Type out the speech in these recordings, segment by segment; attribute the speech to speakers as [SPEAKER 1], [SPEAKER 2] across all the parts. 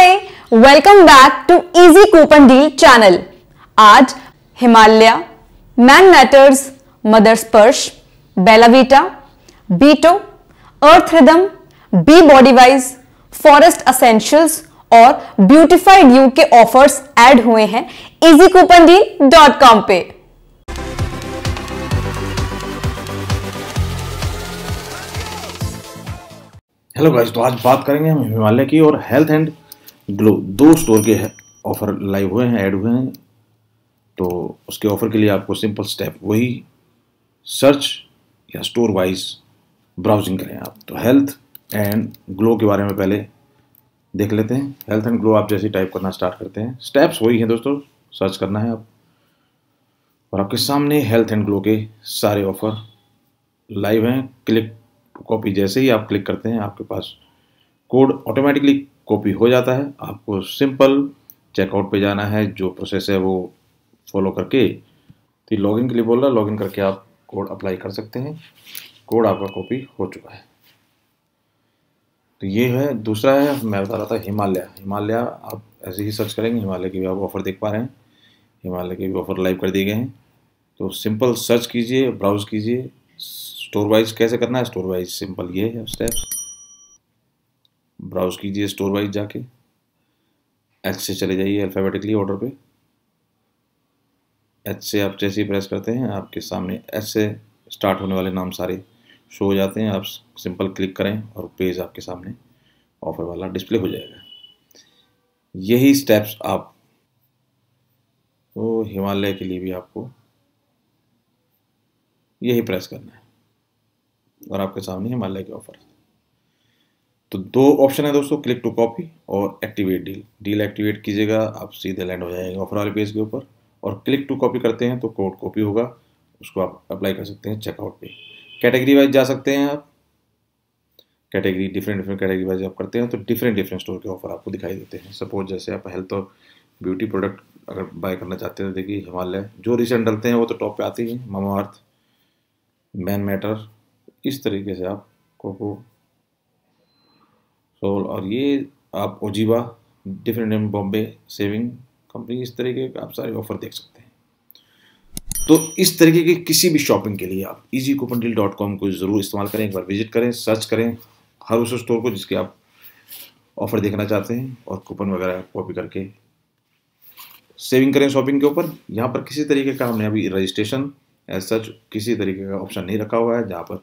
[SPEAKER 1] hi welcome back to easy coupon deal channel आज Himalaya Man Matters Mother Sparsh Bellavita Beato Earth Rhythm Be Bodywise Forest Essentials और Beautified You के offers add हुए हैं easy coupon deal dot com पे
[SPEAKER 2] hello guys तो आज बात करेंगे हम हिमालय की और हेल्थ एंड ग्लो दो स्टोर के ऑफर लाइव हुए हैं ऐड हुए हैं तो उसके ऑफर के लिए आपको सिंपल स्टेप वही सर्च या स्टोर वाइज ब्राउजिंग करें आप तो हेल्थ एंड ग्लो के बारे में पहले देख लेते हैं हेल्थ एंड ग्लो आप जैसे टाइप करना स्टार्ट करते हैं स्टेप्स वही हैं दोस्तों सर्च करना है आप और आपके सामने हेल्थ एंड ग्लो के सारे ऑफर लाइव हैं क्लिक कॉपी जैसे ही आप क्लिक करते हैं आपके पास कोड ऑटोमेटिकली कॉपी हो जाता है आपको सिंपल चेकआउट पे जाना है जो प्रोसेस है वो फॉलो करके तो लॉगिन के लिए बोल रहा है लॉगिन करके आप कोड अप्लाई कर सकते हैं कोड आपका कॉपी हो चुका है तो ये है दूसरा है मैं बता रहा था हिमालय हिमालय आप ऐसे ही सर्च करेंगे हिमालय के भी आप ऑफ़र देख पा रहे हैं हिमालय के भी ऑफ़र लाइव कर दिए गए हैं तो सिंपल सर्च कीजिए ब्राउज़ कीजिए स्टोर वाइज कैसे करना है स्टोर वाइज सिंपल ये है स्टेप्स ब्राउज कीजिए स्टोर वाइज जाके एच से चले जाइए अल्फ़ाबेटिकली ऑर्डर पे एच से आप जैसे ही प्रेस करते हैं आपके सामने एच से स्टार्ट होने वाले नाम सारे शो हो जाते हैं आप सिंपल क्लिक करें और पेज आपके सामने ऑफर वाला डिस्प्ले हो जाएगा यही स्टेप्स आप तो हिमालय के लिए भी आपको यही प्रेस करना है और आपके सामने हिमालय के ऑफर तो दो ऑप्शन है दोस्तों क्लिक टू कॉपी और एक्टिवेट डील डील एक्टिवेट कीजिएगा आप सीधे लैंड हो जाएंगे ऑफर वाले पेज के ऊपर और क्लिक टू कॉपी करते हैं तो कोड कॉपी होगा उसको आप अप्लाई कर सकते हैं चेकआउट पे कैटेगरी वाइज जा सकते हैं आप category different different category wise आप करते हैं तो डिफरेंट डिफरेंट स्टोर के ऑफर आपको दिखाई देते हैं सपोज जैसे आप हेल्थ और ब्यूटी प्रोडक्ट अगर बाय करना चाहते हैं तो देखिए हिमालय जो रिसेंट डलते हैं वो तो टॉप पे आते ही हैं मामा अर्थ मैन मैटर इस तरीके से आप को तो और ये आप Oziva different M Bombay Shaving Company इस तरीके के आप सारे ऑफर देख सकते हैं तो इस तरीके की किसी भी शॉपिंग के लिए आप easy coupon deal dot com को ज़रूर इस्तेमाल करें एक बार विजिट करें सर्च करें हर उस स्टोर को जिसके आप ऑफर देखना चाहते हैं और कूपन वगैरह कॉपी करके सेविंग करें शॉपिंग के ऊपर यहाँ पर किसी तरीके का हमने अभी रजिस्ट्रेशन एज सच किसी तरीके का ऑप्शन नहीं रखा हुआ है जहाँ पर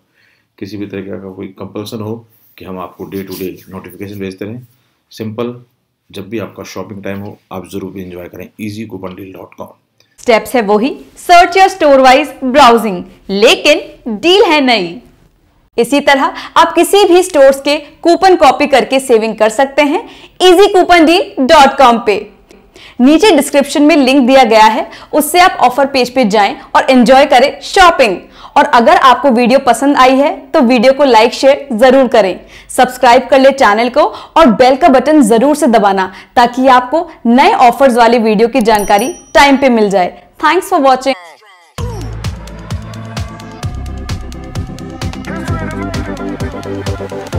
[SPEAKER 2] किसी भी तरीके का कोई कंपल्सन हो कि हम आपको डे टू डे नोटिफिकेशन भेजते रहें सिंपल जब भी आपका शॉपिंग टाइम हो आप जरूर इंजॉय करें easy coupon deal dot com
[SPEAKER 1] steps है वही सर्च या स्टोर वाइज ब्राउजिंग लेकिन डील है नई इसी तरह आप किसी भी स्टोर्स के कूपन कॉपी करके सेविंग कर सकते हैं easy coupon deal dot com पे नीचे डिस्क्रिप्शन में लिंक दिया गया है उससे आप ऑफर पेज पे जाएं और एंजॉय करें शॉपिंग और अगर आपको वीडियो पसंद आई है तो वीडियो को लाइक शेयर जरूर करें सब्सक्राइब कर ले चैनल को और बेल का बटन जरूर से दबाना ताकि आपको नए ऑफर्स वाली वीडियो की जानकारी टाइम पे मिल जाए थैंक्स फॉर वॉचिंग